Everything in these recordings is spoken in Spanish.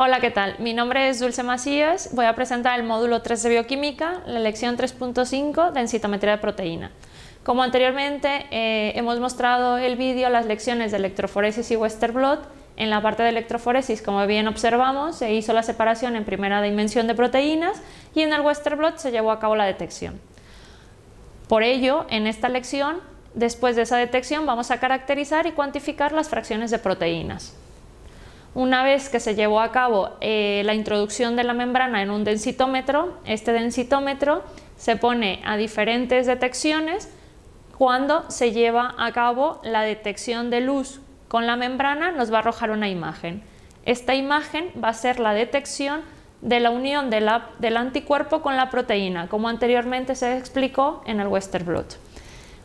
Hola, ¿qué tal? Mi nombre es Dulce Macías. Voy a presentar el módulo 3 de bioquímica, la lección 3.5 de encitometría de proteína. Como anteriormente, eh, hemos mostrado el vídeo las lecciones de electroforesis y Western blot. En la parte de electroforesis, como bien observamos, se hizo la separación en primera dimensión de proteínas y en el Western blot se llevó a cabo la detección. Por ello, en esta lección, después de esa detección, vamos a caracterizar y cuantificar las fracciones de proteínas. Una vez que se llevó a cabo eh, la introducción de la membrana en un densitómetro, este densitómetro se pone a diferentes detecciones cuando se lleva a cabo la detección de luz con la membrana nos va a arrojar una imagen. Esta imagen va a ser la detección de la unión del anticuerpo con la proteína, como anteriormente se explicó en el Western Blot.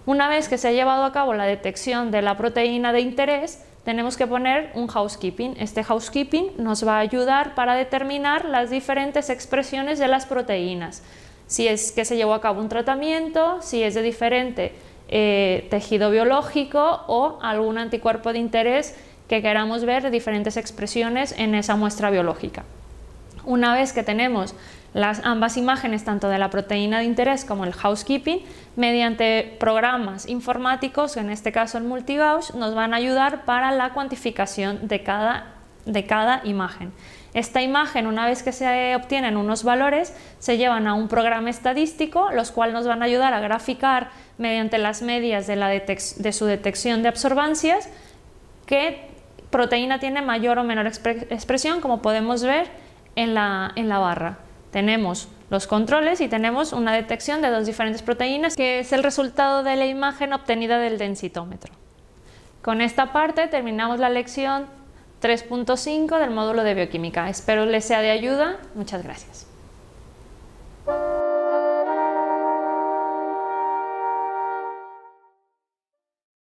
Una vez que se ha llevado a cabo la detección de la proteína de interés, tenemos que poner un housekeeping. Este housekeeping nos va a ayudar para determinar las diferentes expresiones de las proteínas. Si es que se llevó a cabo un tratamiento, si es de diferente eh, tejido biológico o algún anticuerpo de interés que queramos ver de diferentes expresiones en esa muestra biológica. Una vez que tenemos las ambas imágenes, tanto de la proteína de interés como el housekeeping, mediante programas informáticos, en este caso el multigauss, nos van a ayudar para la cuantificación de cada, imagen. Esta imagen, una vez que se obtienen unos valores, se llevan a un programa estadístico, los cuales nos van a ayudar a graficar mediante las medias de, su detección de absorbancias qué proteína tiene mayor o menor expresión, como podemos ver en la barra. Tenemos los controles y tenemos una detección de dos diferentes proteínas que es el resultado de la imagen obtenida del densitómetro. Con esta parte terminamos la lección 3.5 del módulo de bioquímica. Espero les sea de ayuda. Muchas gracias.